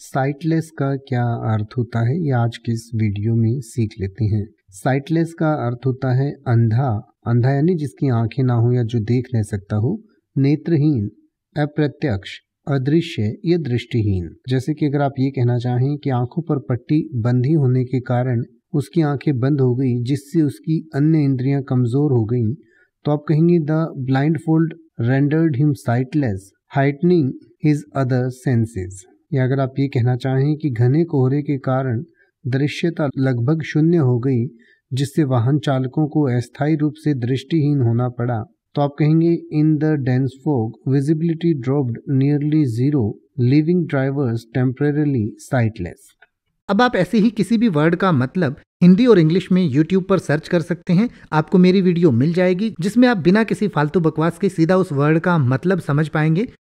साइटलेस का क्या अर्थ होता है ये आज के इस वीडियो में सीख लेते हैं साइटलेस का अर्थ होता है अंधा अंधा यानी जिसकी आंखें ना हो या जो देख नहीं सकता हो नेत्रहीन अप्रत्यक्ष अदृश्य ये दृष्टिहीन जैसे कि अगर आप ये कहना चाहें कि आंखों पर पट्टी बंधी होने के कारण उसकी आंखें बंद हो गई जिससे उसकी अन्य इंद्रियां कमजोर हो गईं तो आप कहेंगे the blindfold rendered him sightless heightening his other senses या अगर आप ये कहना चाहें कि घने कोहरे के कारण दृश्यता लगभग शून्य हो गई जिससे वाहन चालकों को अस्थायी रूप से दृष्टिहीन होना पड़ा तो आप कहेंगे in the dense fog visibility dropped nearly zero leaving drivers temporarily sightless अब आप ऐसे ही किसी भी वर्ड का मतलब हिंदी और इंग्लिश में यूट्यूब पर सर्च कर सकते हैं आपको मेरी वीडियो मिल जाएगी जिसमें आप बिना किसी फालतू बकवास के सीधा उस वर्ड का मतलब समझ पाएंगे